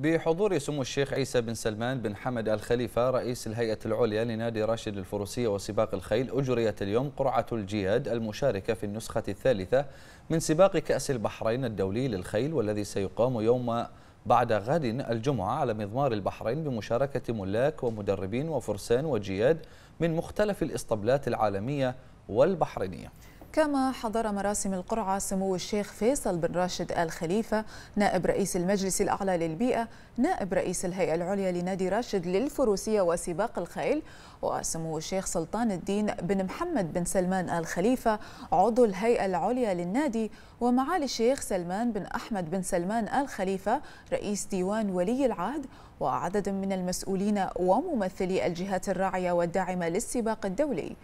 بحضور سمو الشيخ عيسى بن سلمان بن حمد الخليفة رئيس الهيئة العليا لنادي راشد الفروسية وسباق الخيل أجريت اليوم قرعة الجياد المشاركة في النسخة الثالثة من سباق كأس البحرين الدولي للخيل والذي سيقام يوم بعد غد الجمعة على مضمار البحرين بمشاركة ملاك ومدربين وفرسان وجياد من مختلف الإسطبلات العالمية والبحرينية كما حضر مراسم القرعة سمو الشيخ فيصل بن راشد آل خليفة نائب رئيس المجلس الأعلى للبيئة نائب رئيس الهيئة العليا لنادي راشد للفروسية وسباق الخيل وسمو الشيخ سلطان الدين بن محمد بن سلمان آل خليفة عضو الهيئة العليا للنادي ومعالي الشيخ سلمان بن أحمد بن سلمان آل خليفة رئيس ديوان ولي العهد وعدد من المسؤولين وممثلي الجهات الراعية والداعمة للسباق الدولي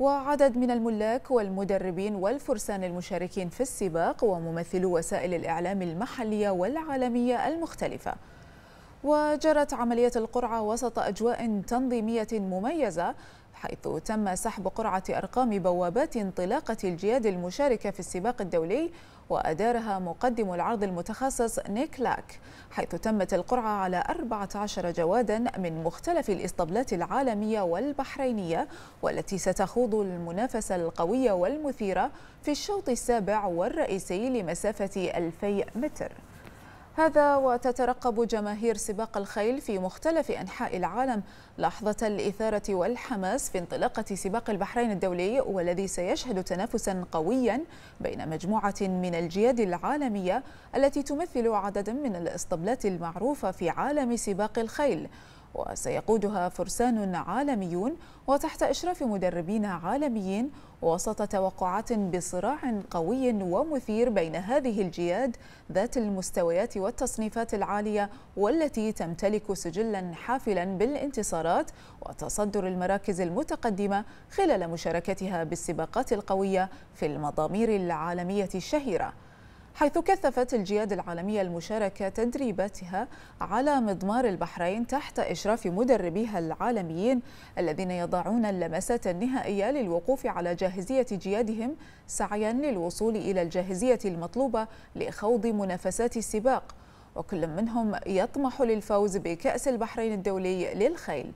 وعدد من الملاك والمدربين والفرسان المشاركين في السباق وممثلو وسائل الإعلام المحلية والعالمية المختلفة وجرت عملية القرعة وسط أجواء تنظيمية مميزة حيث تم سحب قرعة أرقام بوابات انطلاقة الجياد المشاركة في السباق الدولي وأدارها مقدم العرض المتخصص نيك لاك حيث تمت القرعة على 14 جوادا من مختلف الإسطبلات العالمية والبحرينية والتي ستخوض المنافسة القوية والمثيرة في الشوط السابع والرئيسي لمسافة 2000 متر هذا وتترقب جماهير سباق الخيل في مختلف أنحاء العالم لحظة الإثارة والحماس في انطلاقة سباق البحرين الدولي والذي سيشهد تنافسا قويا بين مجموعة من الجياد العالمية التي تمثل عددا من الإسطبلات المعروفة في عالم سباق الخيل وسيقودها فرسان عالميون وتحت إشراف مدربين عالميين وسط توقعات بصراع قوي ومثير بين هذه الجياد ذات المستويات والتصنيفات العالية والتي تمتلك سجلا حافلا بالانتصارات وتصدر المراكز المتقدمة خلال مشاركتها بالسباقات القوية في المضامير العالمية الشهيرة حيث كثفت الجياد العالمية المشاركة تدريباتها على مضمار البحرين تحت إشراف مدربيها العالميين الذين يضعون اللمسة النهائية للوقوف على جاهزية جيادهم سعيا للوصول إلى الجاهزية المطلوبة لخوض منافسات السباق وكل منهم يطمح للفوز بكأس البحرين الدولي للخيل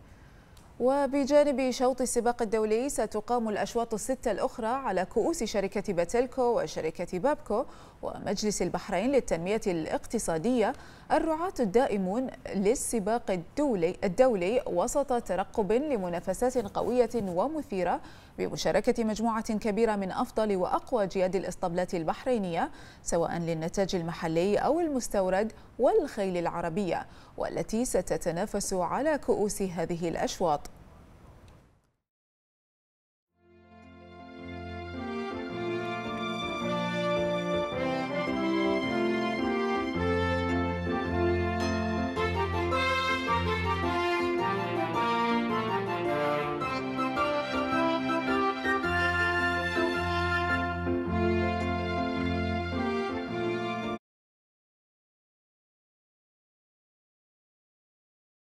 وبجانب شوط السباق الدولي ستقام الأشواط الستة الأخرى على كؤوس شركة باتلكو وشركة بابكو ومجلس البحرين للتنمية الاقتصادية الرعاة الدائمون للسباق الدولي, الدولي وسط ترقب لمنافسات قوية ومثيرة بمشاركة مجموعة كبيرة من أفضل وأقوى جياد الإسطبلات البحرينية سواء للنتاج المحلي أو المستورد والخيل العربية والتي ستتنافس على كؤوس هذه الأشواط